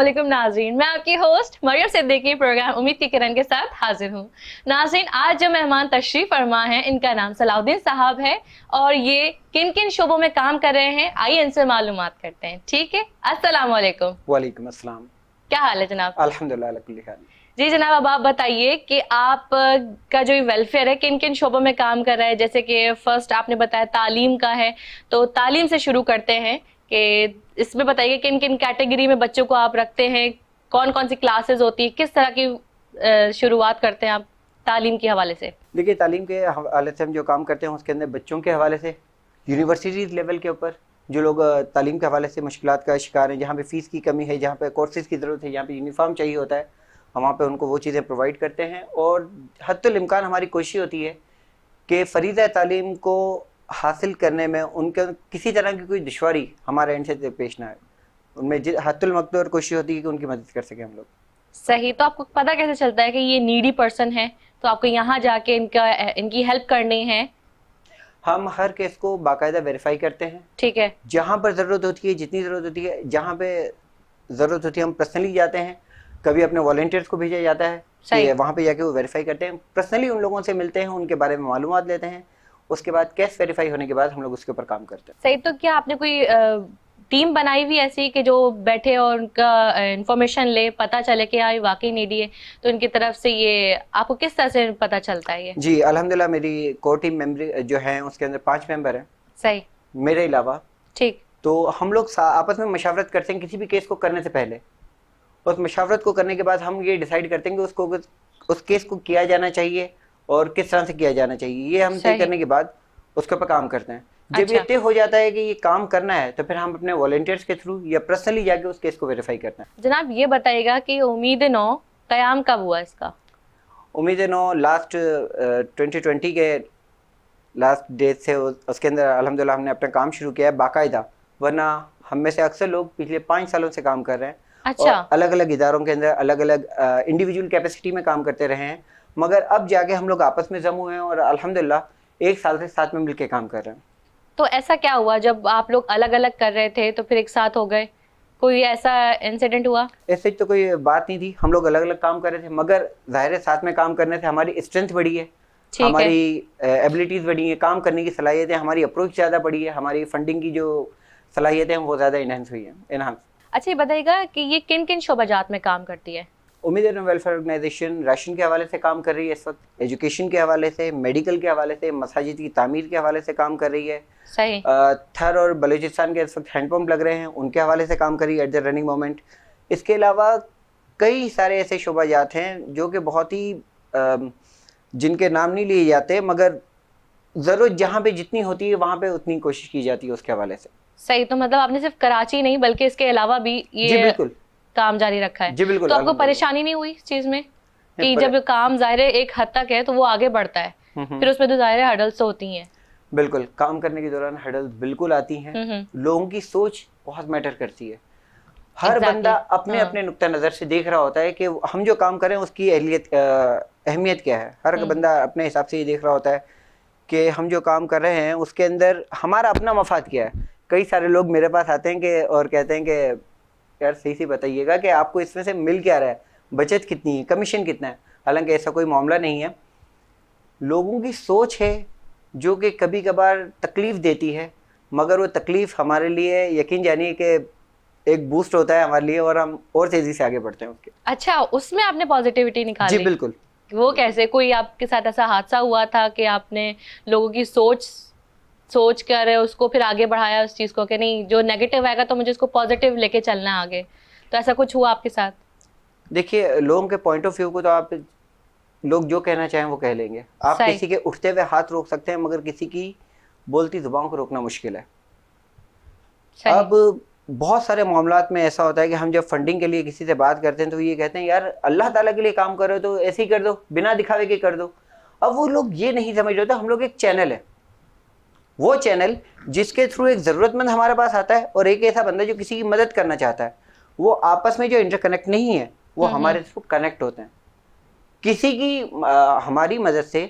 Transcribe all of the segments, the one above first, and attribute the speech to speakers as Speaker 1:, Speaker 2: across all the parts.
Speaker 1: असलम नाजरीन मैं आपकी होस्ट मरियम सिद्दीकी प्रोग्राम उम्मीद की किरण के साथ हाजिर हूँ नाजरीन आज जो मेहमान तशरीफ़ फरमा है इनका नाम सलाउद्दीन साहब है और ये किन किन शोबों में काम कर रहे हैं आइए इनसे मालूम करते हैं ठीक है असलम
Speaker 2: वालेकुम असलम
Speaker 1: क्या हाल है जनाब
Speaker 2: अलहमदी
Speaker 1: जी जनाब अब आप बताइए कि आप का जो वेलफेयर है किन किन शोबों में काम कर रहा है जैसे कि फर्स्ट आपने बताया तालीम का है तो तालीम से शुरू करते हैं कि इसमें बताइए किन किन कैटेगरी में बच्चों को आप रखते हैं कौन कौन सी क्लासेस होती है किस तरह की शुरुआत करते हैं आप तालीम के हवाले से
Speaker 2: देखिए तालीम के हवाले से हम जो काम करते हैं उसके अंदर बच्चों के हवाले से यूनिवर्सिटीज़ लेवल के ऊपर जो लोग तालीम के हवाले से मुश्किल का शिकार हैं जहाँ पे फ़ीस की कमी है जहाँ पे कोर्सेज़ की ज़रूरत है जहाँ पे यूनिफॉर्म चाहिए होता है हम वहाँ पे उनको वो चीज़ें प्रोवाइड करते हैं और हद तो हमारी कोशिश होती है कि फरीदा तालीम को हासिल करने में उनके किसी तरह की कोई दुशारी हमारे एंड से तो पेश ना आए उनमें हतुल और कोशिश होती है कि उनकी मदद कर सके हम लोग
Speaker 1: सही तो आपको पता कैसे चलता है कि ये नीडी पर्सन है तो आपको यहाँ जाके इनका इनकी हेल्प करनी है
Speaker 2: हम हर केस को बाकायदा वेरीफाई करते हैं ठीक है जहाँ पर ज़रूरत होती है जितनी ज़रूरत होती है जहाँ पे ज़रूरत होती है हम पर्सनली जाते हैं कभी अपने वॉलेंटियर्स को भेजा जाता है वहाँ पे जाके वो वेरीफाई करते हैं पर्सनली उन लोगों से मिलते हैं उनके बारे में मालूम लेते हैं उसके बाद कैश वेरीफाई होने के बाद हम लोग उसके ऊपर काम करते हैं
Speaker 1: सही तो क्या आपने कोई टीम बनाई हुई ऐसी कि जो बैठे और उनका इन्फॉर्मेशन ले पता चले कि हाँ, यार वाकई नीडी है तो इनकी तरफ से ये आपको किस तरह से पता चलता है ये जी
Speaker 2: अल्हम्दुलिल्लाह मेरी कोर टीम मेंबर जो है उसके अंदर पांच मेंबर हैं सही मेरे अलावा ठीक तो हम लोग आपस में मशावरत करते हैं किसी भी केस को करने से पहले उस मशावरत को करने के बाद हम ये डिसाइड करते हैं कि उसको उस केस को किया जाना चाहिए और किस तरह से किया जाना चाहिए ये हम तय करने के बाद उसके ऊपर काम करते हैं जब अच्छा। ये तय हो जाता है कि ये काम करना है तो फिर हम अपने वॉलेंटियर्स के थ्रू या पर्सनली जाके उस केस को वेरीफाई करते हैं
Speaker 1: जनाब ये बताएगा कि उम्मीद नौ कयाम कब हुआ इसका
Speaker 2: उम्मीद नौ लास्ट ट्वेंटी ट्वेंटी के लास्ट डेट से उसके अंदर अलहमदिल्ला हमने अपना काम शुरू किया है बाकायदा वरना हम में से अक्सर लोग पिछले पाँच सालों से काम कर रहे हैं अच्छा अलग अलग इदारों के अंदर अलग अलग इंडिविजुअल कैपेसिटी में काम करते रहे हैं मगर अब जाके हम लोग आपस में जम हुए हैं और अल्हम्दुलिल्लाह एक साल से साथ में मिलके काम कर रहे हैं
Speaker 1: तो ऐसा क्या हुआ जब आप लोग अलग अलग कर रहे थे तो फिर एक साथ हो गए कोई ऐसा इंसिडेंट हुआ
Speaker 2: ऐसे तो कोई बात नहीं थी हम लोग अलग अलग काम कर रहे थे मगर ज़ाहिर साथ में काम करने से हमारी स्ट्रेंथ बढ़ी है हमारी एबिलिटीज़ बढ़ी है काम करने की सलाहियत है हमारी अप्रोच ज़्यादा बढ़ी है हमारी फंडिंग की जो सलाहियत है वो ज़्यादा इनहेंस हुई है इनहांस
Speaker 1: अच्छा ये बताइएगा कि ये किन किन शोबाजात में काम करती है
Speaker 2: उम्मीद एंड वेलफेयर ऑर्गेनाइजेशन राशन के हवाले से काम कर रही है इस वक्त एजुकेशन के हवाले से मेडिकल के हवाले से मसाजिद की तमीर के हवाले से काम कर रही है सही थर और बलूचिस्तान के इस वक्त हैंडपम्प लग रहे हैं उनके हवाले से काम कर रही है एट द रनिंग मोमेंट इसके अलावा कई सारे ऐसे जात हैं जो कि बहुत ही जिनके नाम नहीं लिए जाते मगर ज़रूरत जहाँ पे जितनी होती है वहाँ पे उतनी कोशिश की जाती है उसके हवाले से
Speaker 1: सही तो मतलब आपने सिर्फ कराची नहीं बल्कि इसके अलावा भी ये जी बिल्कुल काम जारी रखा है जी बिल्कुल तो आपको परेशानी नहीं हुई चीज में कि जब काम जाहिर एक हद तक है तो वो आगे बढ़ता है हम्म, हम्म। फिर उसमें तो जाहिर हडल्स तो होती हैं
Speaker 2: बिल्कुल काम करने के दौरान हडल बिल्कुल आती हैं हम्म, लोगों की सोच बहुत मैटर करती है हर exactly. बंदा अपने हाँ। अपने नुक्ता नज़र से देख रहा होता है कि हम जो काम करें उसकी अहलियत अहमियत क्या है हर बंदा अपने हिसाब से ये देख रहा होता है कि हम जो काम कर रहे हैं उसके अंदर हमारा अपना मफाद क्या है कई सारे लोग मेरे पास आते हैं कि और कहते हैं कि यार सही से बताइएगा कि आपको इसमें से मिल क्या रहा है बचत कितनी है कमीशन कितना है हालांकि ऐसा कोई मामला नहीं है लोगों की सोच है जो कि कभी कभार तकलीफ़ देती है मगर वो तकलीफ़ हमारे लिए यकीन जानिए कि एक बूस्ट होता है हमारे लिए और हम और तेज़ी से आगे बढ़ते हैं उसके
Speaker 1: अच्छा उसमें आपने पॉजिटिविटी निकाली जी बिल्कुल वो कैसे कोई आपके साथ ऐसा हादसा हुआ था कि आपने लोगों की सोच सोच कर उसको फिर आगे बढ़ाया उस चीज़ को कि नहीं जो नेगेटिव आएगा तो मुझे उसको पॉजिटिव लेके चलना आगे तो ऐसा कुछ हुआ आपके साथ
Speaker 2: देखिए लोगों के पॉइंट ऑफ व्यू को तो आप लोग जो कहना चाहें वो कह लेंगे आप किसी के उठते हुए हाथ रोक सकते हैं मगर किसी की बोलती जुबान को रोकना मुश्किल है अब बहुत सारे मामला में ऐसा होता है कि हम जब फंडिंग के लिए किसी से बात करते हैं तो ये कहते हैं यार अल्लाह ताला के लिए काम करो तो ऐसे ही कर दो बिना दिखावे के कर दो अब वो लोग ये नहीं समझ रहे हम लोग एक चैनल है वो चैनल जिसके थ्रू एक ज़रूरतमंद हमारे पास आता है और एक ऐसा बंदा जो किसी की मदद करना चाहता है वो आपस में जो इंटरकनेक्ट नहीं है वो नहीं। हम्म, हमारे थ्रू हम्म। कनेक्ट होते हैं किसी की आ, हमारी मदद से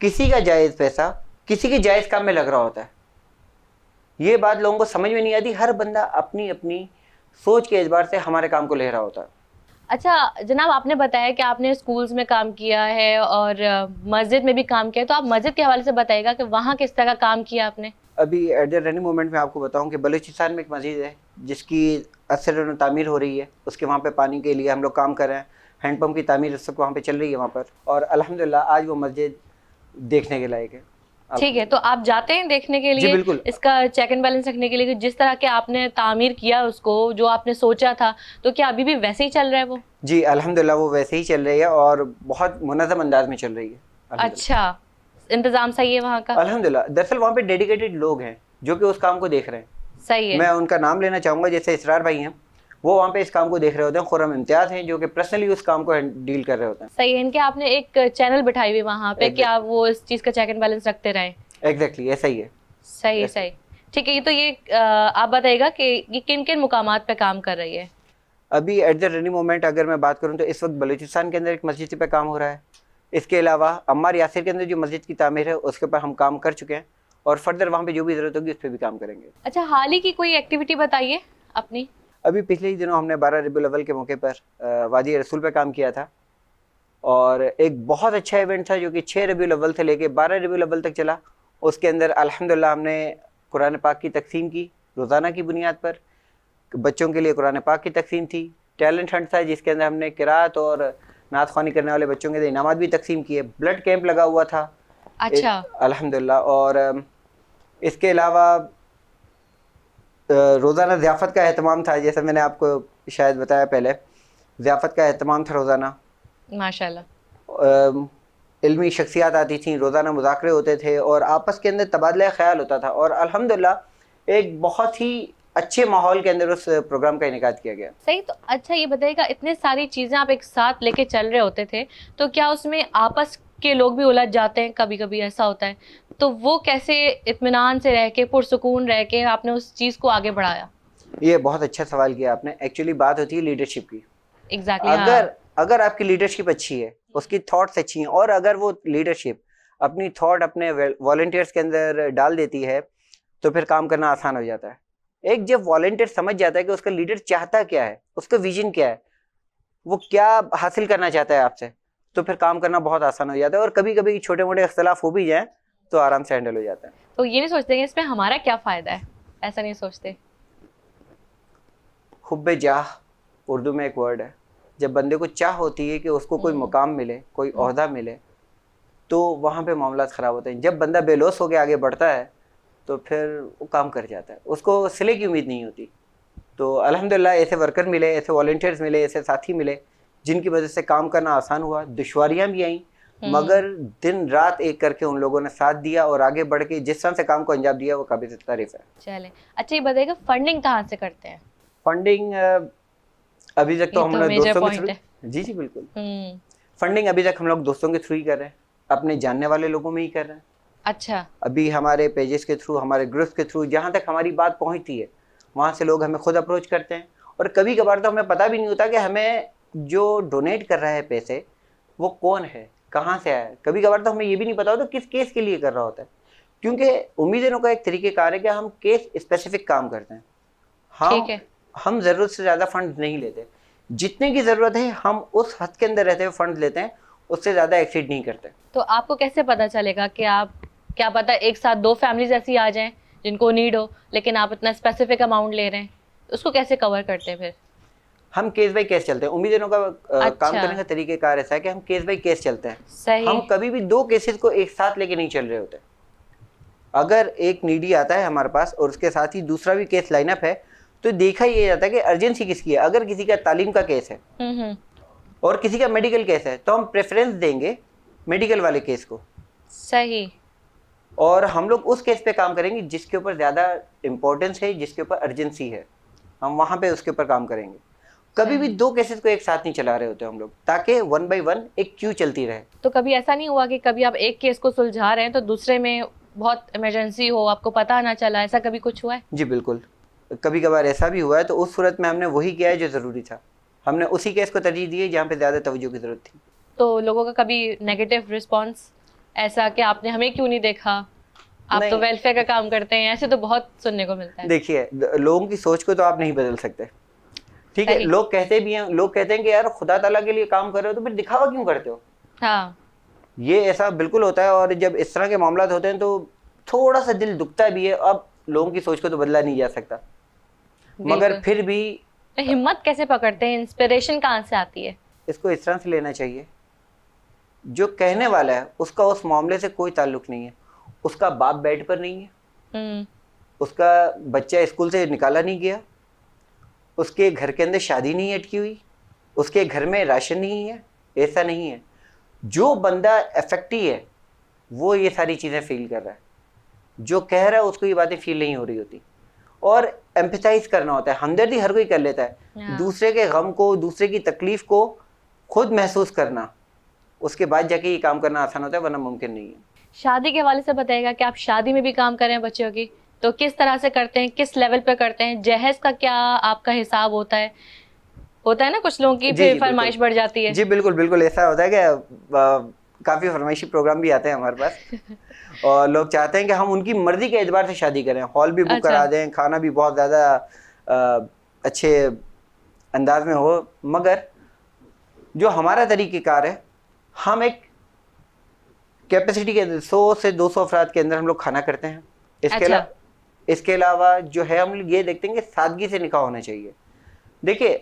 Speaker 2: किसी का जायज़ पैसा किसी के जायज़ काम में लग रहा होता है ये बात लोगों को समझ में नहीं आती हर बंदा अपनी अपनी सोच के एतबार से हमारे काम को ले रहा होता है
Speaker 1: अच्छा जनाब आपने बताया कि आपने स्कूल्स में काम किया है और मस्जिद में भी काम किया तो आप मस्जिद के हवाले से बताइएगा कि वहाँ किस तरह का काम किया आपने
Speaker 2: अभी एट द रनिंग मोमेंट में आपको बताऊँ कि बलूचिस्तान में एक मस्जिद है जिसकी असर तमीर हो रही है उसके वहाँ पर पानी के लिए हम लोग काम कर रहे हैं हैंडपम्प की तमीर उस वक्त वहाँ पर चल रही है वहाँ पर और अलहमदिल्ला आज वो मस्जिद देखने के लायक है ठीक है
Speaker 1: तो आप जाते हैं देखने के लिए बिल्कुल इसका चेक एंड बैलेंस रखने के लिए जिस तरह के आपने तामीर किया उसको जो आपने सोचा था तो क्या अभी भी वैसे ही चल रहा है वो
Speaker 2: जी अल्हम्दुलिल्लाह वो वैसे ही चल रही है और बहुत मुनजम अंदाज में चल रही है अच्छा
Speaker 1: इंतजाम सही है वहाँ का
Speaker 2: अलहमदिल्ला दरअसल वहाँ पे डेडिकेटेड लोग हैं जो की उस काम को देख रहे हैं सही है मैं उनका नाम लेना चाहूंगा जैसे इसरार भाई हैं वो वहाँ पे इस काम को देख रहे होते हैं खुरम इम्तियाज हैं जो कि पर्सनली उस काम को डील कर रहे होते हैं
Speaker 1: सही है इनके आपने एक चैनल बिठाई हुई वहाँ पे क्या वो इस चीज़ का चेक एंड बैलेंस रखते रहे
Speaker 2: एग्जैक्टली ऐसा ही है
Speaker 1: सही है सही ठीक है ये तो ये आप बताइएगा कि ये किन किन मुकाम पे काम कर रही है
Speaker 2: अभी एट द रनिंग मोमेंट अगर मैं बात करूँ तो इस वक्त बलूचिस्तान के अंदर एक मस्जिद पे काम हो रहा है इसके अलावा अम्मार यासिर के अंदर जो मस्जिद की तामीर है उसके ऊपर हम काम कर चुके हैं और फर्दर वहाँ पे जो भी जरूरत होगी उस पर भी काम करेंगे
Speaker 1: अच्छा हाल ही की कोई एक्टिविटी बताइए अपनी
Speaker 2: अभी पिछले ही दिनों हमने बारह रबी अवल के मौके पर वादी रसूल पर काम किया था और एक बहुत अच्छा इवेंट था जो कि छः रबी अवल से लेके बारह रबी अवल तक चला उसके अंदर अलहमदिल्ला हमने कुरान पाक की तकसीम की रोज़ाना की बुनियाद पर बच्चों के लिए कुरान पाक की तकसीम थी टैलेंट हंट था जिसके अंदर हमने किरात और नात खानी करने वाले बच्चों के लिए इनाम भी तकसीम किए ब्लड कैंप लगा हुआ था अच्छा अलहमदिल्ला और इसके अलावा रोज़ाना ज़ियाफ़त का अहतमाम था जैसे मैंने आपको शायद बताया पहले ज़ियाफ़त का अहतमाम था रोज़ाना माशाल्लाह इल्मी शख्सियत आती थी रोज़ाना मुजाकरे होते थे और आपस के अंदर तबादला ख्याल होता था और अल्हम्दुलिल्लाह एक बहुत ही अच्छे माहौल के अंदर उस प्रोग्राम का इनका किया गया
Speaker 1: सही तो अच्छा ये बताइएगा इतने सारी चीज़ें आप एक साथ लेके चल रहे होते थे तो क्या उसमें आपस के लोग भी उलझ जाते हैं कभी कभी ऐसा होता है तो वो कैसे इतमान से रह के पुरसकून रह के आपने उस चीज़ को आगे बढ़ाया
Speaker 2: ये बहुत अच्छा सवाल किया आपने एक्चुअली बात होती है लीडरशिप की
Speaker 1: एग्जैक्टली exactly, अगर
Speaker 2: हाँ। अगर आपकी लीडरशिप अच्छी है उसकी थॉट्स अच्छी हैं और अगर वो लीडरशिप अपनी थॉट अपने वॉल्टियर्स के अंदर डाल देती है तो फिर काम करना आसान हो जाता है एक जब वॉल्टियर समझ जाता है कि उसका लीडर चाहता क्या है उसका विजन क्या है वो क्या हासिल करना चाहता है आपसे तो फिर काम करना बहुत आसान हो जाता है और कभी कभी छोटे मोटे अख्तलाफ हो भी जाए तो आराम से हैंडल हो जाता है
Speaker 1: तो ये नहीं सोचते कि इसमें हमारा क्या फ़ायदा है ऐसा नहीं सोचते
Speaker 2: हुब जाह उर्दू में एक वर्ड है जब बंदे को चाह होती है कि उसको कोई हम्म। मुकाम मिले कोई अहदा हम्म। मिले तो वहाँ पे मामला ख़राब होते हैं जब बंदा बेलोस होकर आगे बढ़ता है तो फिर वो काम कर जाता है उसको सिले की उम्मीद नहीं होती तो अल्हम्दुलिल्लाह ऐसे वर्कर मिले ऐसे वॉल्टियर्स मिले ऐसे साथी मिले जिनकी वजह से काम करना आसान हुआ दुशारियाँ भी आईं हम्म। मगर दिन रात एक करके उन लोगों ने साथ दिया और आगे बढ़ के जिस तरह से काम को अंजाम दिया वो काबिल तारीफ है
Speaker 1: चले अच्छा ये बताइएगा फंडिंग कहाँ से करते हैं
Speaker 2: फंडिंग अभी तक तो हम तो लोग दोस्तों के थ्रू जी जी बिल्कुल फंडिंग हम्म। अभी तक हम लोग दोस्तों के थ्रू ही कर रहे हैं अपने जानने वाले लोगों में ही कर रहे हैं अच्छा अभी हमारे पेजेस के थ्रू हमारे ग्रुप के थ्रू जहाँ तक हमारी बात पहुँचती है वहाँ से लोग हमें खुद अप्रोच करते हैं और कभी कभार तो हमें पता भी नहीं होता कि हमें जो डोनेट कर रहा है पैसे वो कौन है कहाँ से आया कभी कभार तो हमें ये भी नहीं पता होता किस केस के लिए कर रहा होता है क्योंकि उम्मीदवारों का एक तरीके तरीकेकार है कि हम केस स्पेसिफिक काम करते हैं हम हम ज़रूरत से ज़्यादा फंड नहीं लेते जितने की ज़रूरत है हम उस हद के अंदर रहते हुए फंड लेते हैं उससे ज़्यादा एक्सीड नहीं करते
Speaker 1: तो आपको कैसे पता चलेगा कि आप क्या पता एक साथ दो फैमिलीज ऐसी आ जाएं जिनको नीड हो लेकिन आप इतना स्पेसिफिक अमाउंट ले रहे हैं उसको कैसे कवर करते हैं फिर
Speaker 2: हम केस बाई केस चलते हैं उम्मीदवारों का अच्छा। काम करने का तरीके कार ऐसा है कि हम केस बाई केस चलते हैं हम कभी भी दो केसेस को एक साथ लेके नहीं चल रहे होते अगर एक नीडी आता है हमारे पास और उसके साथ ही दूसरा भी केस लाइनअप है तो देखा ये जाता है कि अर्जेंसी किसकी है अगर किसी का तालीम का केस है हम्म, हम्म। और किसी का मेडिकल केस है तो हम प्रेफरेंस देंगे मेडिकल वाले केस को सही और हम लोग उस केस पे काम करेंगे जिसके ऊपर ज़्यादा इम्पोर्टेंस है जिसके ऊपर अर्जेंसी है हम वहां पे उसके ऊपर काम करेंगे कभी भी हम्म। दो केसेस को एक साथ नहीं चला रहे होते हम लोग ताकि वन बाई वन एक क्यू चलती रहे
Speaker 1: तो कभी ऐसा नहीं हुआ कि कभी आप एक केस को सुलझा रहे हैं तो दूसरे में बहुत इमरजेंसी हो आपको पता ना चला ऐसा कभी कुछ हुआ है
Speaker 2: जी बिल्कुल कभी कभार ऐसा भी हुआ है तो उस सूरत में हमने वही किया है जो ज़रूरी था हमने उसी केस को तरजीह दी है जहाँ पे ज़्यादा तवज्जो की ज़रूरत थी
Speaker 1: तो लोगों का कभी नेगेटिव रिस्पॉन्स ऐसा कि आपने हमें क्यों नहीं देखा आप तो वेलफेयर का काम करते हैं ऐसे तो बहुत सुनने को मिलता है
Speaker 2: देखिए लोगों की सोच को तो आप नहीं बदल सकते ठीक है लोग कहते भी हैं लोग कहते हैं कि यार खुदा तला के लिए काम कर रहे हो तो फिर दिखावा क्यों करते हो हाँ। ये ऐसा बिल्कुल होता है और जब इस तरह के मामला होते हैं तो थोड़ा सा दिल दुखता भी है अब लोगों की सोच को तो बदला नहीं जा सकता मगर फिर भी
Speaker 1: तो हिम्मत कैसे पकड़ते हैं इंस्पिरेशन कहाँ से आती है
Speaker 2: इसको इस तरह से लेना चाहिए जो कहने वाला है उसका उस मामले से कोई ताल्लुक नहीं है उसका बाप बेड पर नहीं है हम्म। उसका बच्चा स्कूल से निकाला नहीं गया उसके घर के अंदर शादी नहीं अटकी हुई उसके घर में राशन नहीं है ऐसा नहीं है जो बंदा अफेक्टी है वो ये सारी चीज़ें फील कर रहा है जो कह रहा है उसको ये बातें फील नहीं हो रही होती और एम्पिसाइज करना होता है हमदर्दी हर कोई कर लेता है हाँ। दूसरे के गम को दूसरे की तकलीफ को खुद महसूस करना उसके बाद जाके ये काम करना आसान होता है वरना मुमकिन नहीं है
Speaker 1: शादी के हवाले से बताएगा कि आप शादी में भी काम करें बच्चों की तो किस तरह से करते हैं किस लेवल पे करते हैं जहेज का क्या आपका हिसाब होता है होता है ना कुछ लोगों की फिर फरमाइश बढ़ जाती है जी
Speaker 2: बिल्कुल बिल्कुल ऐसा होता है कि काफ़ी फरमाइशी प्रोग्राम भी आते हैं हमारे पास और लोग चाहते हैं कि हम उनकी मर्जी के एतबार से शादी करें हॉल भी बुक अच्छा। करा दें खाना भी बहुत ज़्यादा अच्छे अंदाज में हो मगर जो हमारा तरीक़ेकार है हम एक कैपेसिटी के सौ से दो सौ अफराद के अंदर हम लोग खाना करते हैं इसके अच्छा। अलावा इसके अलावा जो है हम ये देखते हैं कि सादगी से निकाह होना चाहिए देखिए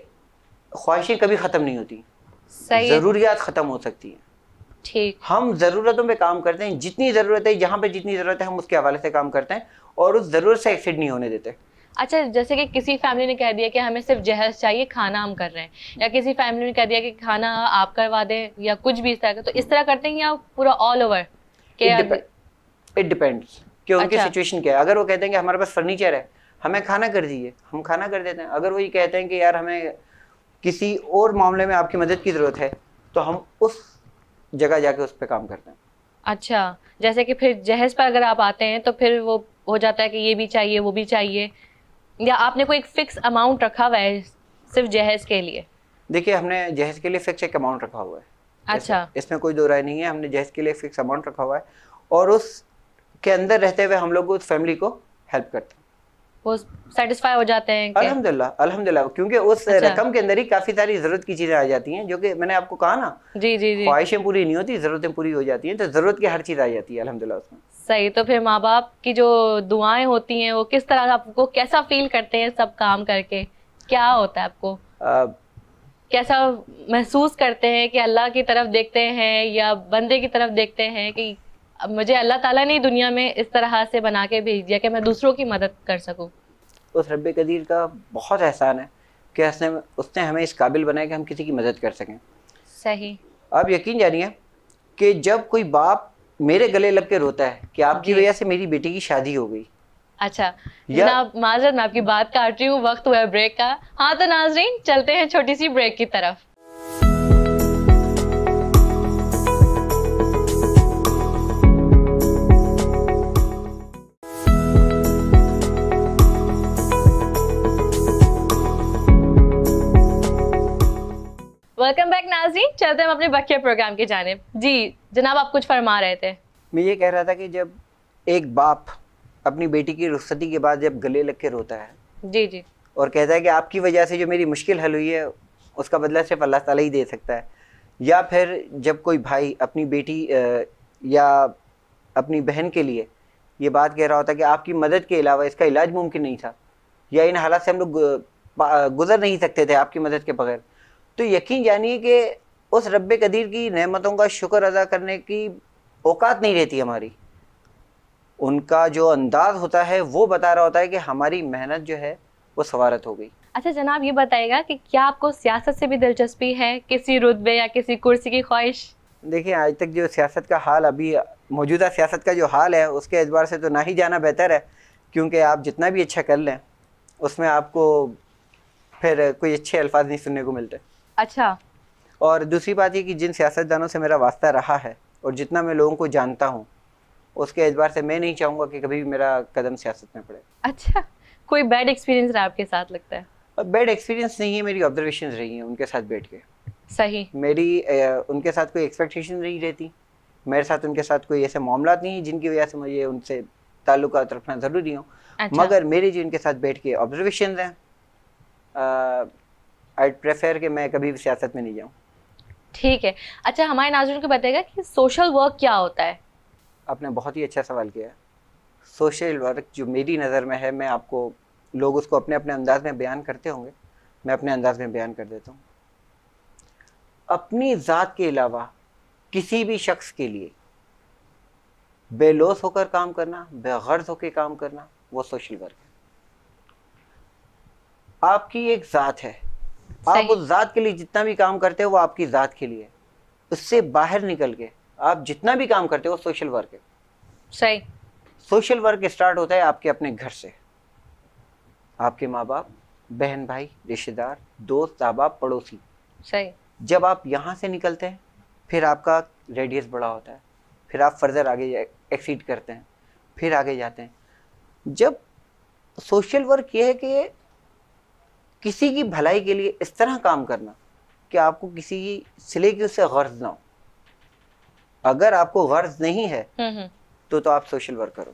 Speaker 2: ख्वाहिशें कभी ख़त्म नहीं होती
Speaker 1: ज़रूरियात
Speaker 2: ख़त्म हो सकती हैं ठीक हम ज़रूरतों पे काम करते हैं जितनी ज़रूरत है जहाँ पे जितनी ज़रूरत है हम उसके हवाले से काम करते हैं और उस ज़रूरत से एक्सीड नहीं होने देते
Speaker 1: अच्छा जैसे कि किसी फैमिली ने कह दिया कि हमें सिर्फ जहेज चाहिए खाना हम कर रहे हैं या किसी फैमिली ने कह दिया कि खाना आप करवा दें या कुछ भी इस तरह का तो इस तरह करते हैं या पूरा ऑल ओवर
Speaker 2: इट डिपेंड्स कि उनकी सिचुएशन अच्छा। क्या है अगर वो कहते हैं कि हमारे पास फर्नीचर है हमें खाना कर दीजिए हम खाना कर देते हैं अगर वो ये कहते हैं कि यार हमें किसी और मामले में आपकी मदद की ज़रूरत है तो हम उस जगह जाके उस पर काम करते हैं
Speaker 1: अच्छा जैसे कि फिर जहेज पर अगर आप आते हैं तो फिर वो हो जाता है कि ये भी चाहिए वो भी चाहिए या आपने कोई एक फिक्स अमाउंट रखा हुआ है सिर्फ जहेज के लिए
Speaker 2: देखिए हमने जहेज के लिए फिक्स एक अमाउंट रखा हुआ है अच्छा इसमें कोई दो राय नहीं है हमने जहेज के लिए फिक्स अमाउंट रखा हुआ है और उस के अंदर रहते हुए हम लोग उस फैमिली को हेल्प करते हैं
Speaker 1: वो सेटिस्फाई हो जाते हैं
Speaker 2: अल्हम्दुलिल्लाह अल्हम्दुलिल्लाह क्योंकि उस अच्छा। रकम के अंदर ही काफी सारी जरूरत की चीजें आ जाती हैं जो कि मैंने आपको कहा ना
Speaker 1: जी जी जी ख्वाहिशें
Speaker 2: पूरी नहीं होती जरूरतें पूरी हो जाती हैं तो जरूरत की हर चीज आ जाती है उसमें
Speaker 1: सही तो फिर माँ बाप की जो दुआएं होती हैं वो किस तरह आपको कैसा फील करते हैं सब काम करके क्या होता है आपको कैसा महसूस करते हैं कि अल्लाह की तरफ देखते हैं या बंदे की तरफ देखते हैं कि मुझे अल्लाह ताला ने दुनिया में इस तरह से बना के भेज दिया कि मैं दूसरों की मदद कर सकूँ
Speaker 2: उस रब कदीर का बहुत एहसान है कि उसने उसने हमें इस काबिल बनाया कि हम किसी की मदद कर सकें सही आप यकीन जानिए कि जब कोई बाप मेरे गले लग के रोता है कि आपकी वजह से मेरी बेटी की शादी हो गई
Speaker 1: अच्छा या माजरत मैं आपकी बात काट रही हूँ वक्त हुआ है ब्रेक का हाँ तो नाजरीन चलते हैं छोटी सी ब्रेक की तरफ वेलकम बैक नाजी चलते हम अपने बखिया प्रोग्राम की जानब जी जनाब आप कुछ फरमा रहे थे
Speaker 2: मैं ये कह रहा था कि जब एक बाप अपनी बेटी की रुखसती के बाद जब गले लग के रोता है जी जी और कहता है कि आपकी वजह से जो मेरी मुश्किल हल हुई है उसका बदला सिर्फ अल्लाह ताला ही दे सकता है या फिर जब कोई भाई अपनी बेटी या अपनी बहन के लिए ये बात कह रहा होता है कि आपकी मदद के अलावा इसका इलाज मुमकिन नहीं था या इन हालात से हम लोग गुजर नहीं सकते थे आपकी मदद के बगैर तो यकीन जानिए कि उस रब कदीर की नमतों का शुक्र अदा करने की औकात नहीं रहती हमारी उनका जो अंदाज होता है वो बता रहा होता है कि हमारी मेहनत जो है वो सवारत हो गई
Speaker 1: अच्छा जनाब ये बताएगा कि क्या आपको सियासत से भी दिलचस्पी है किसी रुतबे या किसी कुर्सी की ख्वाहिश
Speaker 2: देखिए आज तक जो सियासत का हाल अभी मौजूदा सियासत का जो हाल है उसके एतबार से तो ना ही जाना बेहतर है क्योंकि आप जितना भी अच्छा कर लें उसमें आपको फिर कोई अच्छे अल्फाज नहीं सुनने को मिलते अच्छा और दूसरी बात ये कि जिन सियासतदानों से मेरा वास्ता रहा है और जितना मैं लोगों को जानता हूँ उसके एतबार से मैं नहीं चाहूँगा कि कभी भी मेरा कदम सियासत में पड़े
Speaker 1: अच्छा कोई बैड एक्सपीरियंस रहा आपके साथ लगता है
Speaker 2: बैड एक्सपीरियंस नहीं है मेरी ऑब्जर्वेशन रही हैं उनके साथ बैठ के सही मेरी उनके साथ कोई एक्सपेक्टेशन नहीं रहती मेरे साथ उनके साथ कोई ऐसे मामला नहीं है जिनकी वजह से मुझे उनसे ताल्लुक रखना ज़रूरी हो अच्छा। मगर मेरे जी उनके साथ बैठ के ऑब्जर्वेशन हैं आई प्रेफर कि मैं कभी सियासत में नहीं जाऊँ
Speaker 1: ठीक है अच्छा हमारे नाजरन को बताएगा कि सोशल वर्क क्या होता है
Speaker 2: आपने बहुत ही अच्छा सवाल किया सोशल वर्क जो मेरी नज़र में है मैं आपको लोग उसको अपने अपने अंदाज में बयान करते होंगे मैं अपने अंदाज में बयान कर देता हूँ अपनी ज़ात के अलावा किसी भी शख्स के लिए बेलोस होकर काम करना बेगर्ज होकर काम करना वो सोशल वर्क है आपकी एक ज़ात है आप उस ज़ात के लिए जितना भी काम करते हो वो आपकी ज़ात के लिए उससे बाहर निकल के आप जितना भी काम करते हो सोशल वर्क है सही सोशल वर्क स्टार्ट होता है आपके अपने घर से आपके माँ बाप बहन भाई रिश्तेदार दोस्त अहबाब पड़ोसी सही जब आप यहाँ से निकलते हैं फिर आपका रेडियस बड़ा होता है फिर आप फर्दर आगे एक्सीड करते हैं फिर आगे जाते हैं जब सोशल वर्क ये है कि किसी की भलाई के लिए इस तरह काम करना कि आपको किसी की सिले की उससे गर्ज ना हो अगर आपको गर्ज नहीं है हम्म, हम्म। तो तो आप सोशल वर्क करो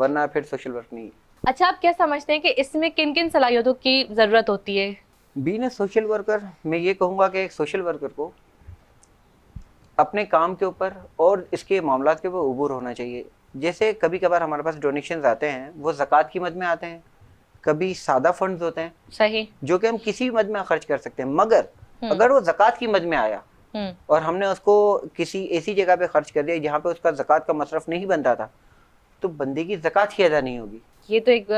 Speaker 2: वरना फिर सोशल वर्क नहीं
Speaker 1: अच्छा आप क्या समझते हैं कि इसमें किन किन सलाहियतों की ज़रूरत होती है
Speaker 2: बीन सोशल वर्कर मैं ये कहूँगा कि एक सोशल वर्कर को अपने काम के ऊपर और इसके मामला के ऊपर उबूर होना चाहिए जैसे कभी कभार हमारे पास डोनेशन आते हैं वो जक़ात की मद में आते हैं कभी सादा फंड होते हैं सही जो कि हम किसी भी मद में खर्च कर सकते हैं मगर हम्म। अगर वो जक़ात की मद में आया हम्म। और हमने उसको किसी ऐसी जगह पे खर्च कर दिया जहाँ पे उसका जक़ात का मसरफ नहीं बनता था तो बंदे की जक़ात ही अदा नहीं होगी
Speaker 1: ये तो एक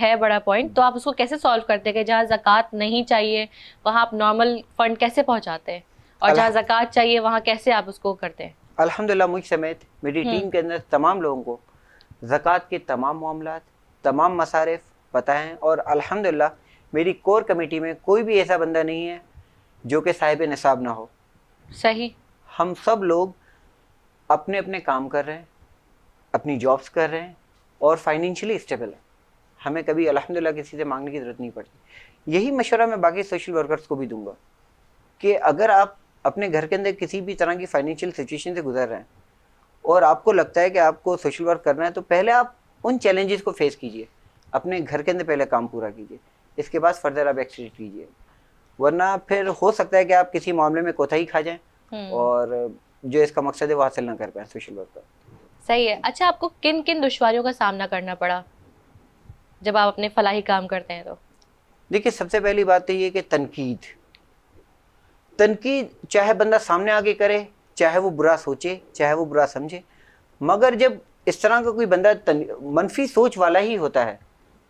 Speaker 1: है बड़ा पॉइंट तो आप उसको कैसे सॉल्व करते हैं जहाँ जक़ात नहीं चाहिए वहाँ आप नॉर्मल फंड कैसे पहुँचाते हैं और जहाँ जक़ात चाहिए वहाँ कैसे आप उसको करते हैं
Speaker 2: अलहमदिल्ला मुझ समेत मेरी टीम हम्म। के अंदर तमाम लोगों को जक़ात के तमाम मामला तमाम मसारफ़ बताएं और अल्हम्दुलिल्लाह मेरी कोर कमेटी में कोई भी ऐसा बंदा नहीं है जो कि साहिब नसाब ना हो सही हम सब लोग अपने अपने काम कर रहे हैं अपनी जॉब्स कर रहे हैं और फाइनेंशियली स्टेबल है हमें कभी अल्हम्दुलिल्लाह किसी से मांगने की ज़रूरत नहीं पड़ती यही मशवरा मैं बाकी सोशल वर्कर्स को भी दूंगा कि अगर आप अपने घर के अंदर किसी भी तरह की फाइनेंशियल सिचुएशन से गुजर रहे हैं और आपको लगता है कि आपको सोशल वर्क करना है तो पहले आप उन चैलेंजेस को फेस कीजिए अपने घर के अंदर पहले काम पूरा कीजिए इसके बाद फर्दर आप एक्सीडेंट कीजिए वरना फिर हो सकता है कि आप किसी मामले में कोताही खा जाएं हम्म। और जो इसका मकसद है वो हासिल ना कर पाए सोशल वर्क का
Speaker 1: सही है अच्छा आपको किन किन दुश्वारियों का सामना करना पड़ा जब आप अपने फलाही काम करते हैं तो
Speaker 2: देखिए सबसे पहली बात तो ये कि तनकीद तनकीद चाहे बंदा सामने आके करे चाहे वो बुरा सोचे चाहे वो बुरा समझे मगर जब इस तरह का कोई बंदा मनफी सोच वाला ही होता है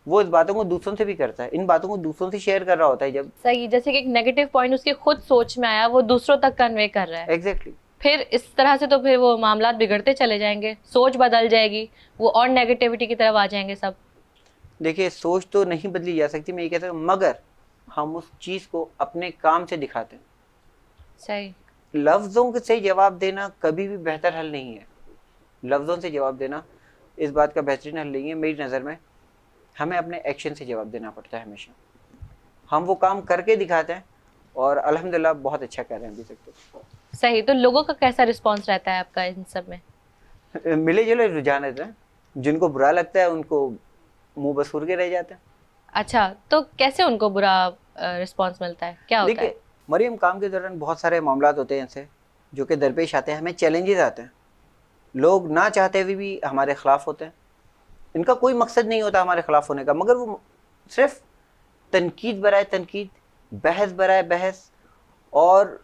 Speaker 2: वो इस बातों को दूसरों से भी करता है इन बातों को दूसरों से शेयर कर रहा होता है जब
Speaker 1: सही जैसे कि एक नेगेटिव पॉइंट उसके खुद सोच में आया वो दूसरों तक कन्वे कर रहा है एग्जैक्टली exactly. फिर इस तरह से तो फिर वो मामला बिगड़ते चले जाएंगे सोच बदल जाएगी वो और नेगेटिविटी की तरफ आ जाएंगे सब
Speaker 2: देखिए सोच तो नहीं बदली जा सकती मैं ये कहता हूँ मगर हम उस चीज़ को अपने काम से दिखाते हैं सही लफ्ज़ों से जवाब देना कभी भी बेहतर हल नहीं है लफ्ज़ों से जवाब देना इस बात का बेहतरीन हल नहीं है मेरी नज़र में हमें अपने एक्शन से जवाब देना पड़ता है हमेशा हम वो काम करके दिखाते हैं और अल्हम्दुलिल्लाह बहुत अच्छा कर रहे हैं अभी तक
Speaker 1: तो सही तो लोगों का कैसा रिस्पांस रहता है आपका इन सब में
Speaker 2: मिले जुले रुझान रहते हैं जिनको बुरा लगता है उनको मुंह बसूर के रह जाते हैं
Speaker 1: अच्छा तो कैसे उनको बुरा रिस्पांस मिलता है क्या होता है
Speaker 2: मरियम काम के दौरान बहुत सारे मामला होते हैं इनसे जो कि दरपेश आते हैं हमें चैलेंजेस आते हैं लोग ना चाहते हुए भी, भी हमारे खिलाफ होते हैं इनका कोई मकसद नहीं होता हमारे खिलाफ होने का मगर वो सिर्फ तनकीद बरए तनकीद बहस बरए बहस और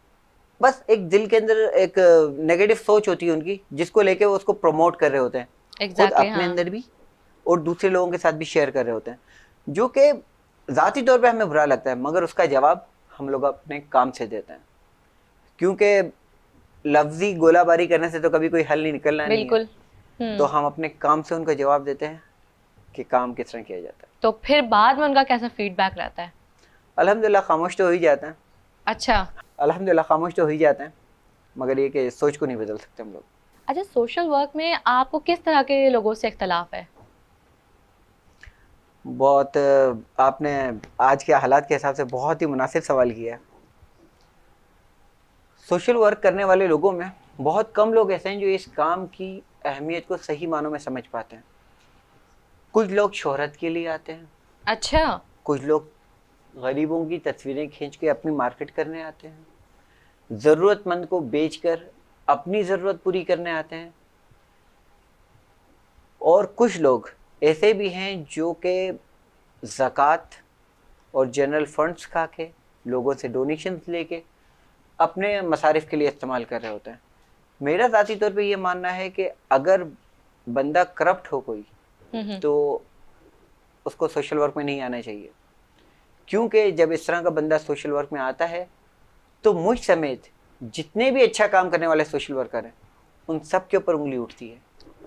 Speaker 2: बस एक दिल के अंदर एक नेगेटिव सोच होती है उनकी जिसको लेके वो उसको प्रमोट कर रहे होते हैं exactly, खुद अपने हाँ। अंदर भी और दूसरे लोगों के साथ भी शेयर कर रहे होते हैं जो कि ज़ाती तौर पे हमें बुरा लगता है मगर उसका जवाब हम लोग अपने काम से देते हैं क्योंकि लफ्जी गोलाबारी करने से तो कभी कोई हल नहीं निकलना बिल्कुल तो हम्म। हम अपने काम से उनको जवाब देते हैं कि काम किस तरह किया जाता है
Speaker 1: तो फिर बाद में उनका कैसा फीडबैक रहता है
Speaker 2: अलहमदिल्ला खामोश तो हो ही जाते हैं अच्छा अलहमदिल्ला खामोश तो हो ही जाते हैं मगर ये कि सोच को नहीं बदल सकते हम लोग
Speaker 1: अच्छा सोशल वर्क में आपको किस तरह के लोगों से इख्तलाफ है
Speaker 2: बहुत आपने आज के हालात के हिसाब से बहुत ही मुनासिब सवाल किया है सोशल वर्क करने वाले लोगों में बहुत कम लोग ऐसे हैं जो इस काम की अहमियत को सही मानों में समझ पाते हैं कुछ लोग शोहरत के लिए आते हैं अच्छा कुछ लोग गरीबों की तस्वीरें खींच के अपनी मार्केट करने आते हैं ज़रूरतमंद को बेचकर अपनी ज़रूरत पूरी करने आते हैं और कुछ लोग ऐसे भी हैं जो कि ज़क़़त और जनरल फंड्स खा के लोगों से डोनेशंस लेके अपने मसारिफ के लिए इस्तेमाल कर रहे होते हैं मेरा जाती तौर पे ये मानना है कि अगर बंदा करप्ट हो कोई हम्म, हम्म। तो उसको सोशल वर्क में नहीं आना चाहिए क्योंकि जब इस तरह का बंदा सोशल वर्क में आता है तो मुझ समेत जितने भी अच्छा काम करने वाले सोशल वर्कर हैं उन सब के ऊपर उंगली उठती है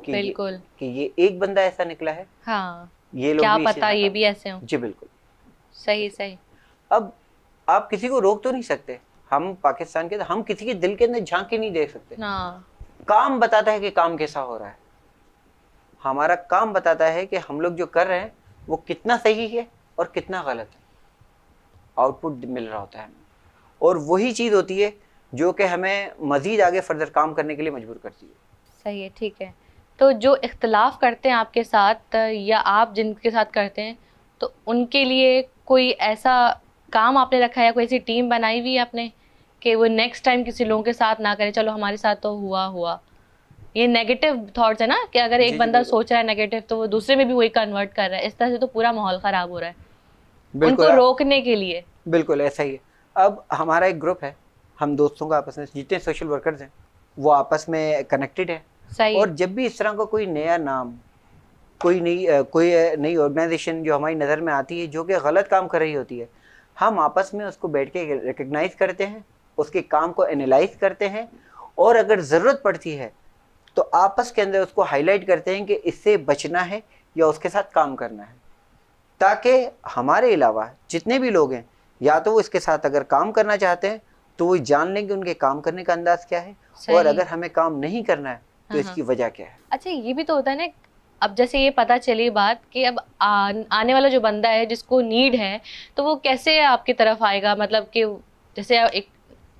Speaker 2: कि बिल्कुल ये, कि ये एक बंदा ऐसा निकला है हाँ ये लोग क्या पता ये भी ऐसे हो जी बिल्कुल सही सही अब आप किसी को रोक तो नहीं सकते हम पाकिस्तान के तो हम किसी के दिल के अंदर झांके के नहीं देख सकते काम बताता है कि काम कैसा हो रहा है हमारा काम बताता है कि हम लोग जो कर रहे हैं वो कितना सही है और कितना गलत है आउटपुट मिल रहा होता है और वही चीज़ होती है जो कि हमें मज़ीद आगे फर्दर काम करने के लिए मजबूर करती है
Speaker 1: सही है ठीक है तो जो इख्तलाफ करते हैं आपके साथ या आप जिनके साथ करते हैं तो उनके लिए कोई ऐसा काम आपने रखा है कोई ऐसी टीम बनाई हुई है आपने कि वो नेक्स्ट टाइम किसी लोगों के साथ ना करे चलो हमारे साथ तो हुआ हुआ ये नेगेटिव थॉट्स है ना कि अगर एक बंदा सोच रहा है नेगेटिव तो वो दूसरे में भी वही कन्वर्ट कर रहा है इस तरह से तो पूरा माहौल खराब हो रहा
Speaker 2: है उनको
Speaker 1: रोकने के लिए
Speaker 2: बिल्कुल ऐसा ही है अब हमारा एक ग्रुप है हम दोस्तों का आपस में जितने सोशल वर्कर्स हैं वो आपस में कनेक्टेड है सही और जब भी इस तरह का कोई नया नाम कोई नई कोई नई ऑर्गेनाइजेशन जो हमारी नज़र में आती है जो कि गलत काम कर रही होती है हम आपस में उसको बैठ के रिकग्नाइज करते हैं उसके काम को एनालाइज करते हैं और अगर ज़रूरत पड़ती है तो आपस के अंदर उसको हाईलाइट करते हैं कि इससे बचना है या उसके साथ काम करना है ताकि हमारे अलावा जितने भी लोग हैं या तो वो इसके साथ अगर काम करना चाहते हैं तो वो जान लें कि उनके काम करने का अंदाज क्या है और अगर हमें काम नहीं करना है तो हाँ, इसकी हाँ। वजह क्या है
Speaker 1: अच्छा ये भी तो होता है ना अब जैसे ये पता चली बात कि अब आ, आने वाला जो बंदा है जिसको नीड है तो वो कैसे आपकी तरफ आएगा मतलब कि जैसे एक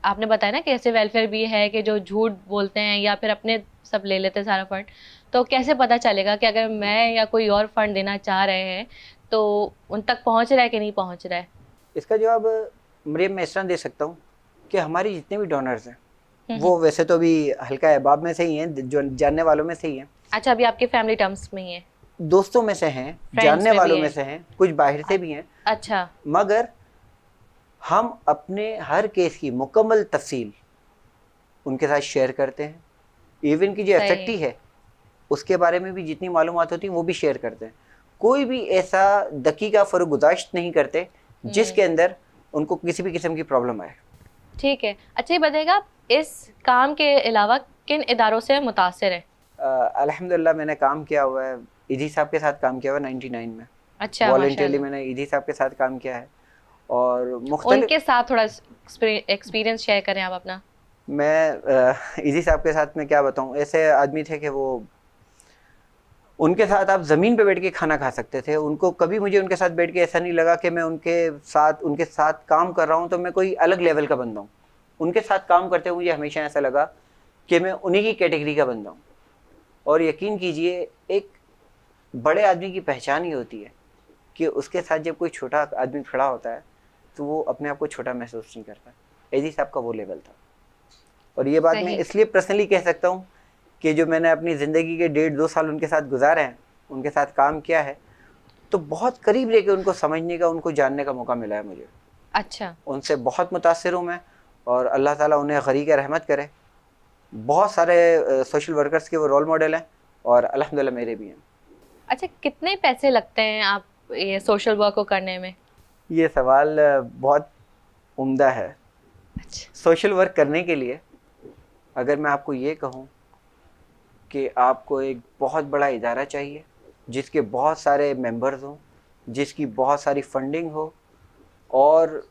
Speaker 1: आपने बताया ना कि ऐसे वेलफेयर भी है कि जो झूठ बोलते हैं या फिर अपने सब ले लेते हैं सारा फंड तो कैसे पता चलेगा कि अगर मैं या कोई और फंड देना चाह रहे हैं तो उन तक पहुंच रहा है कि नहीं पहुंच रहा है
Speaker 2: इसका जवाब मरियम मैं इस तरह दे सकता हूँ कि हमारी जितने भी डोनर्स हैं हम्म वो हम्म। वैसे तो अभी हल्का अहबाब में से ही हैं जो जानने वालों में से ही हैं
Speaker 1: अच्छा अभी आपके फैमिली टर्म्स में ही है
Speaker 2: दोस्तों में से हैं जानने वालों में से हैं कुछ बाहर से भी हैं अच्छा मगर हम अपने हर केस की मुकम्मल तफसील उनके साथ शेयर करते हैं इवन की जो एफेक्टी है उसके बारे में भी जितनी मालूम होती हैं वो भी शेयर करते हैं कोई भी ऐसा का फरो गुजाश्त नहीं करते हम्म। जिसके अंदर उनको किसी भी किस्म की प्रॉब्लम आए
Speaker 1: ठीक है अच्छा ये बताएगा इस काम के अलावा किन इदारों से मुतासर है
Speaker 2: अलहमदिल्ला मैंने काम किया हुआ है इधी साहब के साथ काम किया हुआ है में
Speaker 1: अच्छा वॉल्टियरली
Speaker 2: मैंने इधी साहब के साथ काम किया है और उनके
Speaker 1: साथ थोड़ा एक्सपीरियंस शेयर करें आप अपना
Speaker 2: मैं इजी साहब के साथ मैं क्या बताऊं ऐसे आदमी थे कि वो उनके साथ आप ज़मीन पे बैठ के खाना खा सकते थे उनको कभी मुझे उनके साथ बैठ के ऐसा नहीं लगा कि मैं उनके साथ उनके साथ काम कर रहा हूँ तो मैं कोई अलग लेवल का बंदा हूँ उनके साथ काम करते हुए मुझे हमेशा ऐसा लगा कि मैं उन्हीं की कैटेगरी का बंदा हूँ और यकीन कीजिए एक बड़े आदमी की पहचान ही होती है कि उसके साथ जब कोई छोटा आदमी खड़ा होता है तो वो अपने आप को छोटा महसूस नहीं करता एजी साहब का वो लेवल था और ये बात मैं इसलिए पर्सनली कह सकता हूँ कि जो मैंने अपनी ज़िंदगी के डेढ़ दो साल उनके साथ गुजारे हैं उनके साथ काम किया है तो बहुत करीब रह के उनको समझने का उनको जानने का मौका मिला है मुझे अच्छा उनसे बहुत मुतासर हूँ मैं और अल्लाह ताला उन्हें गरी का रहमत करे बहुत सारे सोशल वर्कर्स के वो रोल मॉडल हैं और अलहमदिल्ला मेरे भी हैं
Speaker 1: अच्छा कितने पैसे लगते हैं आप ये सोशल वर्क को करने में
Speaker 2: ये सवाल बहुत उम्दा है अच्छा। सोशल वर्क करने के लिए अगर मैं आपको ये कहूँ कि आपको एक बहुत बड़ा इदारा चाहिए जिसके बहुत सारे मेंबर्स हों जिसकी बहुत सारी फंडिंग हो और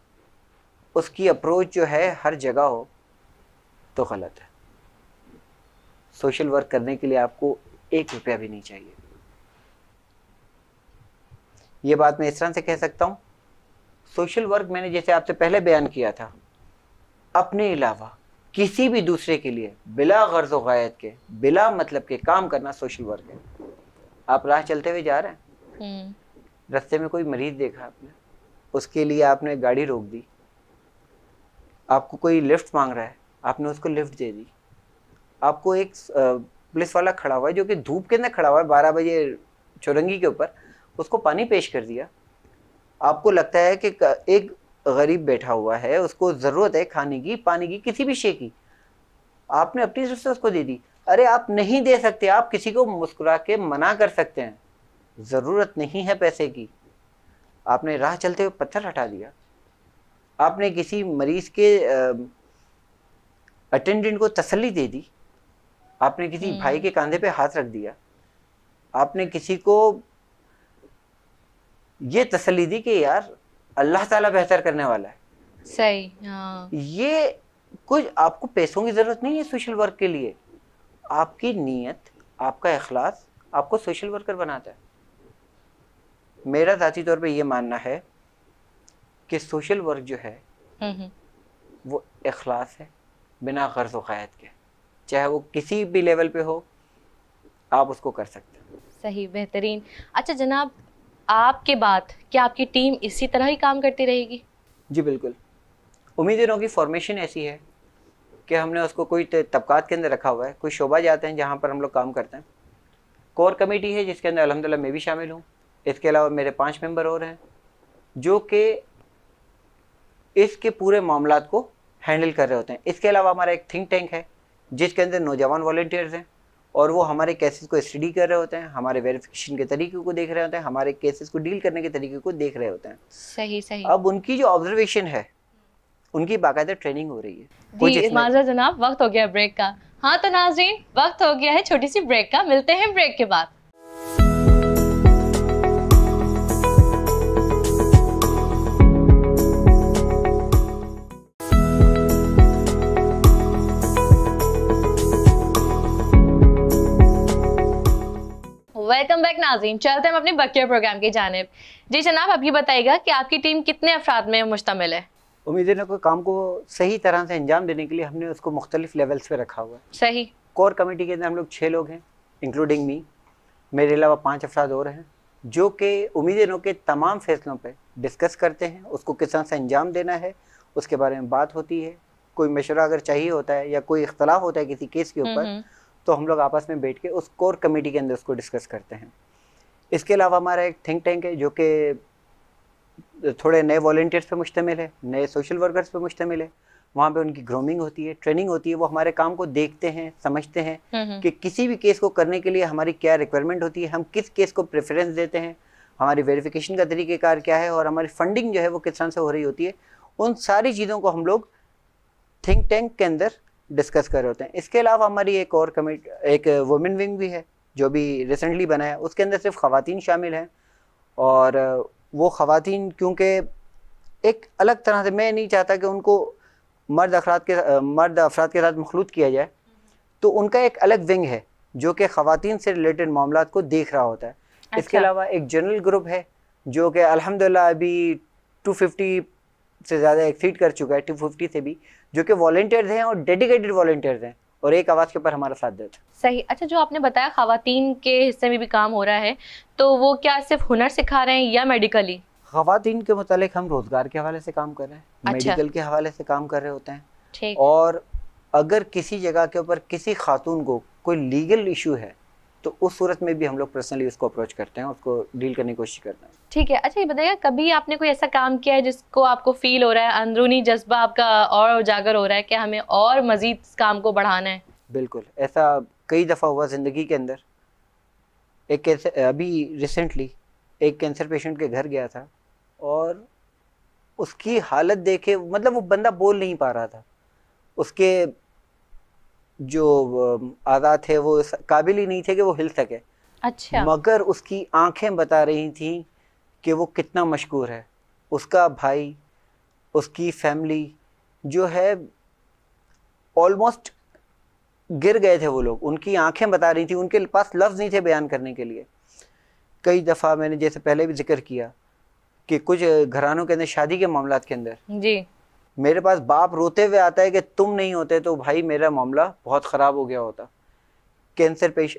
Speaker 2: उसकी अप्रोच जो है हर जगह हो तो गलत है सोशल वर्क करने के लिए आपको एक रुपया भी नहीं चाहिए ये बात मैं इस तरह से कह सकता हूँ सोशल वर्क मैंने जैसे आपसे पहले बयान किया था अपने अलावा किसी भी दूसरे के लिए बिला गर्ज वायद के बिला मतलब के काम करना सोशल वर्क है आप राह चलते हुए जा रहे
Speaker 1: हैं
Speaker 2: हम्म। रास्ते में कोई मरीज देखा आपने उसके लिए आपने गाड़ी रोक दी आपको कोई लिफ्ट मांग रहा है आपने उसको लिफ्ट दे दी आपको एक पुलिस वाला खड़ा हुआ है जो कि धूप के अंदर खड़ा हुआ है बारह बजे चौरंगी के ऊपर उसको पानी पेश कर दिया आपको लगता है कि एक गरीब बैठा हुआ है उसको ज़रूरत है खाने की पानी की किसी भी शे की आपने अपनी तरफ को दे दी अरे आप नहीं दे सकते आप किसी को मुस्कुरा के मना कर सकते हैं ज़रूरत नहीं है पैसे की आपने राह चलते हुए पत्थर हटा दिया आपने किसी मरीज के अटेंडेंट को तसल्ली दे दी आपने किसी हम्म। भाई के कंधे पे हाथ रख दिया आपने किसी को ये तसली दी कि यार अल्लाह ताला बेहतर करने वाला है
Speaker 1: सही हाँ।
Speaker 2: ये कुछ आपको पैसों की ज़रूरत नहीं है सोशल वर्क के लिए आपकी नीयत आपका अखलास आपको सोशल वर्कर बनाता है मेरा ज़ाती तौर पे ये मानना है कि सोशल वर्क जो है हम्म, हम्म। वो अखलास है बिना गर्ज वायद के चाहे वो किसी भी लेवल पे हो आप उसको कर सकते हैं
Speaker 1: सही बेहतरीन अच्छा जनाब आपके बाद क्या आपकी टीम इसी तरह ही काम करती रहेगी
Speaker 2: जी बिल्कुल उम्मीद की फॉर्मेशन ऐसी है कि हमने उसको कोई तबकात के अंदर रखा हुआ है कोई शोभा जाते हैं जहाँ पर हम लोग काम करते हैं कोर कमेटी है जिसके अंदर अलहमदिल्ला मैं भी शामिल हूँ इसके अलावा मेरे पाँच मेम्बर और हैं जो कि इसके पूरे मामला को हैंडल कर रहे होते हैं इसके अलावा हमारा एक थिंक टैंक है जिसके अंदर नौजवान वॉल्टियर्स हैं और वो हमारे केसेस को स्टडी कर रहे होते हैं हमारे वेरिफिकेशन के तरीके को देख रहे होते हैं हमारे केसेस को डील करने के तरीके को देख रहे होते हैं सही सही अब उनकी जो ऑब्जर्वेशन है उनकी बाकायदा ट्रेनिंग हो रही है जी
Speaker 1: जनाब वक्त हो गया ब्रेक का हाँ तो नाजरीन वक्त हो गया है छोटी सी ब्रेक का मिलते हैं ब्रेक के बाद वेलकम बैक नाजीन चलते हम अपने बकिया प्रोग्राम की जानब जी जनाब आप ये बताइएगा कि आपकी टीम कितने अफराद में मुश्तमिल है
Speaker 2: उम्मीद है ने काम को सही तरह से अंजाम देने के लिए हमने उसको मुख्तलिफ लेवल्स पे रखा हुआ है सही कोर कमेटी के अंदर हम लोग छः लोग हैं इंक्लूडिंग मी मेरे अलावा पाँच अफराद और हैं जो कि उम्मीदनों के तमाम फैसलों पर डिस्कस करते हैं उसको किस तरह से अंजाम देना है उसके बारे में बात होती है कोई मशवरा अगर चाहिए होता है या कोई इख्तलाफ होता है किसी केस के हम्म, ऊपर हम्म। तो हम लोग आपस में बैठ के उस कोर कमेटी के अंदर उसको डिस्कस करते हैं इसके अलावा हमारा एक थिंक टैंक है जो कि थोड़े नए वॉल्टियर्स पर मुश्तमिल है नए सोशल वर्कर्स पर मुश्तमिल है वहाँ पे उनकी ग्रोमिंग होती है ट्रेनिंग होती है वो हमारे काम को देखते हैं समझते हैं हम्म, हम्म। कि किसी भी केस को करने के लिए हमारी क्या रिक्वायरमेंट होती है हम किस केस को प्रेफरेंस देते हैं हमारी वेरिफिकेशन का तरीक़ेकार क्या है और हमारी फंडिंग जो है वो किस तरह से हो रही होती है उन सारी चीज़ों को हम लोग थिंक टैंक के अंदर डिस्कस कर रहे होते हैं इसके अलावा हमारी एक और कमेट एक वुमेन विंग भी है जो भी रिसेंटली बना है उसके अंदर सिर्फ ख़वान शामिल हैं और वो ख़वान क्योंकि एक अलग तरह से मैं नहीं चाहता कि उनको मर्द अफराद के मर्द अफराद के साथ मखलूत किया जाए तो उनका एक अलग विंग है जो कि ख़वान से रिलेटेड मामला को देख रहा होता है अच्छा। इसके अलावा एक जनरल ग्रुप है जो कि अलहमदिल्ला अभी टू फिफ्टी से ज़्यादा एक्सीड कर चुका है टू फिफ्टी से भी जो कि वॉल्टियर्स हैं और डेडिकेटेड वॉल्टियर्स हैं और एक आवाज़ के ऊपर हमारा साथ देते
Speaker 1: सही अच्छा जो आपने बताया खातन के हिस्से में भी काम हो रहा है तो वो क्या सिर्फ हुनर सिखा रहे हैं या मेडिकली
Speaker 2: खातन के मतलब हम रोज़गार के हवाले से काम कर रहे हैं अच्छा। मेडिकल के हवाले से काम कर रहे होते हैं ठीक और अगर किसी जगह के ऊपर किसी खातून को कोई लीगल इशू है तो उस सूरत में भी हम लोग पर्सनली उसको अप्रोच करते हैं उसको डील करने की कोशिश करते हैं
Speaker 1: ठीक है अच्छा ये बताइए कभी आपने कोई ऐसा काम किया है जिसको आपको फील हो रहा है अंदरूनी जज्बा आपका और उजागर हो रहा है कि हमें और मज़ीद काम को बढ़ाना है
Speaker 2: बिल्कुल ऐसा कई दफ़ा हुआ ज़िंदगी के अंदर एक कैसे अभी रिसेंटली एक कैंसर पेशेंट के घर गया था और उसकी हालत देखे मतलब वो बंदा बोल नहीं पा रहा था उसके जो आज़ा थे वो काबिल ही नहीं थे कि वो हिल सके अच्छा मगर उसकी आंखें बता रही थी कि वो कितना मशहूर है उसका भाई उसकी फैमिली जो है ऑलमोस्ट गिर गए थे वो लोग उनकी आंखें बता रही थी उनके पास लफ्ज़ नहीं थे बयान करने के लिए कई दफ़ा मैंने जैसे पहले भी जिक्र किया कि कुछ घरानों के अंदर शादी के मामला के अंदर जी मेरे पास बाप रोते हुए आता है कि तुम नहीं होते तो भाई मेरा मामला बहुत ख़राब हो गया होता कैंसर पेश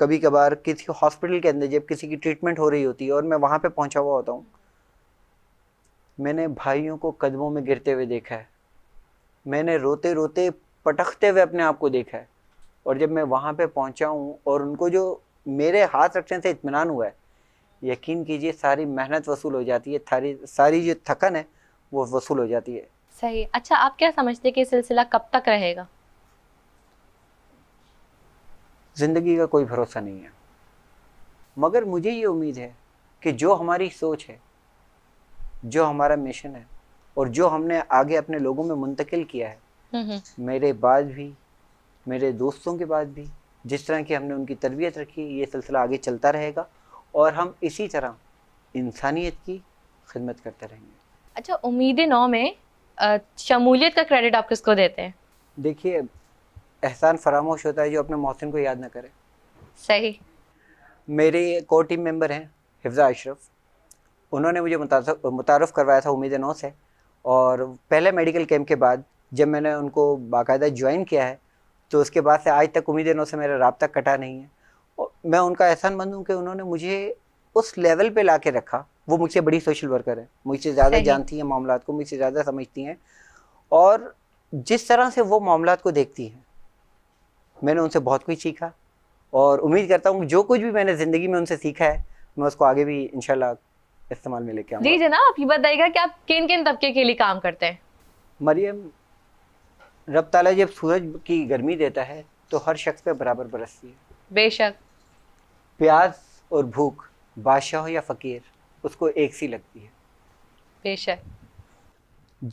Speaker 2: कभी कभार किसी हॉस्पिटल के अंदर जब किसी की ट्रीटमेंट हो रही होती है और मैं वहाँ पे पहुँचा हुआ होता हूँ मैंने भाइयों को कदमों में गिरते हुए देखा है मैंने रोते रोते पटखते हुए अपने आप को देखा है और जब मैं वहाँ पे पहुँचा हूँ और उनको जो मेरे हाथ रखने से इतमान हुआ है यकीन कीजिए सारी मेहनत वसूल हो जाती है सारी सारी जो थकन है वो वसूल हो जाती है
Speaker 1: सही अच्छा आप क्या समझते कि सिलसिला कब तक रहेगा
Speaker 2: जिंदगी का कोई भरोसा नहीं है मगर मुझे ये उम्मीद है कि जो हमारी सोच है जो हमारा मिशन है और जो हमने आगे अपने लोगों में मुंतकिल किया है हम्म, हम्म। मेरे बाद भी मेरे दोस्तों के बाद भी जिस तरह की हमने उनकी तरबियत रखी ये सिलसिला आगे चलता रहेगा और हम इसी तरह इंसानियत की खिदमत करते रहेंगे
Speaker 1: अच्छा उम्मीद नौ में शमूलियत का क्रेडिट आप किसको देते हैं
Speaker 2: देखिए एहसान फरामोश होता है जो अपने मोहसिन को याद ना करे सही मेरे को टीम मेम्बर हैं हिफ्जा अशरफ उन्होंने मुझे मुतारफ़ करवाया था उम्मीद नौ से और पहले मेडिकल कैंप के बाद जब मैंने उनको बाकायदा ज्वाइन किया है तो उसके बाद से आज तक उम्मीद नौ से मेरा रबता कटा नहीं है मैं उनका एहसान मंद हूँ कि उन्होंने मुझे उस लेवल पे ला के रखा वो मुझसे बड़ी सोशल वर्कर है मुझसे ज़्यादा जानती हैं मामला को मुझसे ज़्यादा समझती हैं और जिस तरह से वो मामला को देखती हैं मैंने उनसे बहुत कुछ सीखा और उम्मीद करता हूँ जो कुछ भी मैंने ज़िंदगी में उनसे सीखा है मैं उसको आगे भी इनशाला इस्तेमाल में लेके जी
Speaker 1: जनाब आप ये बताइएगा कि आप किन किन तबके के लिए काम करते हैं
Speaker 2: मरियम रब ताला जब सूरज की गर्मी देता है तो हर शख्स पे बराबर बरसती है बेशक प्यास और भूख बादशाह हो या फ़कीर उसको एक सी लगती है बेशक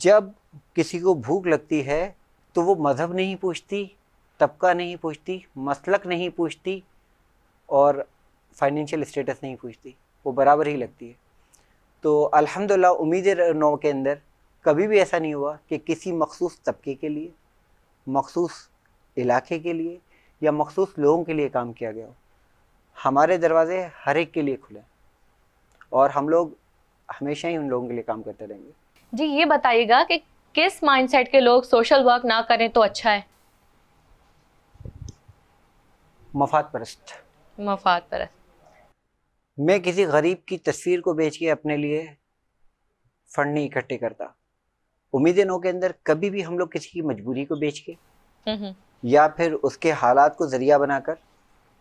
Speaker 2: जब किसी को भूख लगती है तो वो मज़हब नहीं पूछती तबका नहीं पूछती मसलक नहीं पूछती और फाइनेंशियल स्टेटस नहीं पूछती वो बराबर ही लगती है तो अल्हम्दुलिल्लाह उम्मीद नौ के अंदर कभी भी ऐसा नहीं हुआ कि किसी मखसूस तबके के लिए मखसूस इलाके के लिए या मखसूस लोगों के लिए काम किया गया हो हमारे दरवाज़े हर एक के लिए खुले और हम लोग हमेशा ही उन लोगों के लिए काम करते रहेंगे
Speaker 1: जी ये बताइएगा कि किस माइंडसेट के लोग सोशल वर्क ना करें तो अच्छा है
Speaker 2: मफाद परस्त
Speaker 1: मफाद परस्त
Speaker 2: मैं किसी गरीब की तस्वीर को बेच के अपने लिए फंड नहीं इकट्ठे करता उम्मीद दिनों के अंदर कभी भी हम लोग किसी की मजबूरी को बेच के
Speaker 1: हम्म, हम्म।
Speaker 2: या फिर उसके हालात को जरिया बनाकर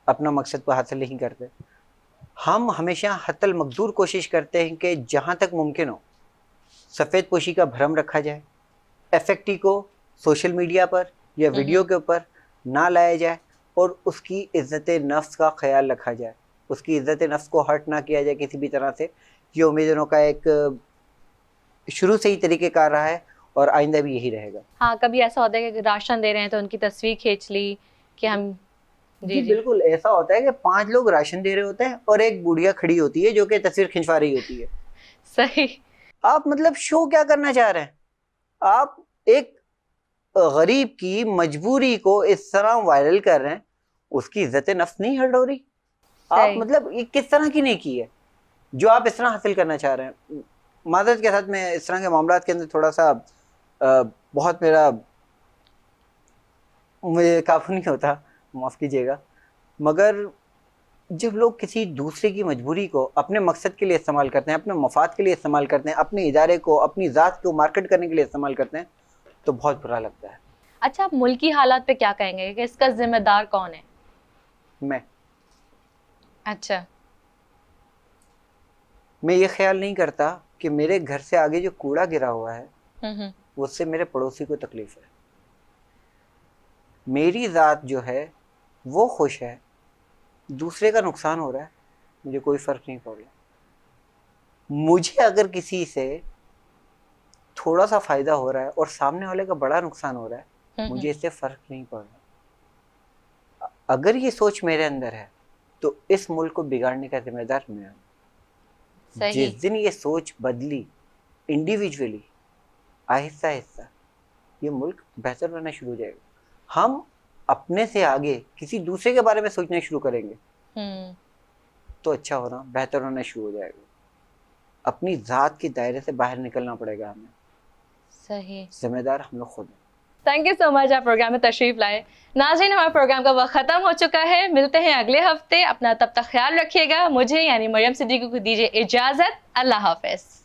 Speaker 2: अपना मकसद को हासिल नहीं करते हम हमेशा हतल मकदूर कोशिश करते हैं कि जहाँ तक मुमकिन हो सफ़ेद पोशी का भ्रम रखा जाए एफेक्टी को सोशल मीडिया पर या हम्म। वीडियो के ऊपर ना लाया जाए और उसकी इज़्ज़त नफ्स का ख्याल रखा जाए उसकी इज़्ज़त नफ्स को हर्ट ना किया जाए किसी भी तरह से ये उम्मीदों का एक शुरू से ही तरीके का रहा है और आइंदा भी यही रहेगा
Speaker 1: हाँ कभी ऐसा होता है कि राशन दे रहे हैं तो उनकी तस्वीर खींच ली कि हम जी, जी बिल्कुल
Speaker 2: ऐसा होता है कि पांच लोग राशन दे रहे होते हैं और एक बुढ़िया खड़ी होती है जो कि तस्वीर खिंचवा रही होती है
Speaker 1: सही आप
Speaker 2: मतलब शो क्या करना चाह रहे हैं आप एक गरीब की मजबूरी को इस तरह वायरल कर रहे हैं उसकी इज्जत नफ्स नहीं हट हो रही आप मतलब ये किस तरह की नहीं की है जो आप इस तरह हासिल करना चाह रहे हैं माजरत के साथ मैं इस तरह के मामला के अंदर थोड़ा सा आ, बहुत मेरा मुझे काफ़ी नहीं होता माफ़ कीजिएगा मगर जब लोग किसी दूसरे की मजबूरी को अपने मकसद के लिए इस्तेमाल करते हैं अपने मफाद के लिए इस्तेमाल करते हैं अपने इदारे को अपनी ज़ात को मार्केट करने के लिए इस्तेमाल करते हैं तो बहुत बुरा लगता है
Speaker 1: अच्छा आप मुल्की हालात पे क्या कहेंगे कि इसका जिम्मेदार कौन है मैं अच्छा
Speaker 2: मैं ये ख्याल नहीं करता कि मेरे घर से आगे जो कूड़ा गिरा हुआ है
Speaker 1: हम्म, हम्म।
Speaker 2: उससे मेरे पड़ोसी को तकलीफ है मेरी ज़ात जो है वो खुश है दूसरे का नुकसान हो रहा है मुझे कोई फ़र्क नहीं पड़ रहा मुझे अगर किसी से थोड़ा सा फ़ायदा हो रहा है और सामने वाले का बड़ा नुकसान हो रहा है हम्म, हम्म। मुझे इससे फ़र्क नहीं पड़ रहा अगर ये सोच मेरे अंदर है तो इस मुल्क को बिगाड़ने का जिम्मेदार मैं
Speaker 1: हूँ जिस
Speaker 2: दिन ये सोच बदली इंडिविजुअली आहिस्ता आहिस्ता ये मुल्क बेहतर बनना शुरू हो जाएगा हम अपने से आगे किसी दूसरे के बारे में सोचना शुरू करेंगे हम्म। तो अच्छा होना बेहतर होना शुरू हो जाएगा अपनी जात के दायरे से बाहर निकलना पड़ेगा हमें सही जिम्मेदार हम लोग खुद हैं
Speaker 1: थैंक यू सो मच आप प्रोग्राम में तशरीफ लाए नाजिन हमारे प्रोग्राम का वक्त खत्म हो चुका है मिलते हैं अगले हफ्ते अपना तब तक ख्याल रखिएगा मुझे यानी मरियम सिद्दीकी को दीजिए इजाजत अल्लाह हाफिज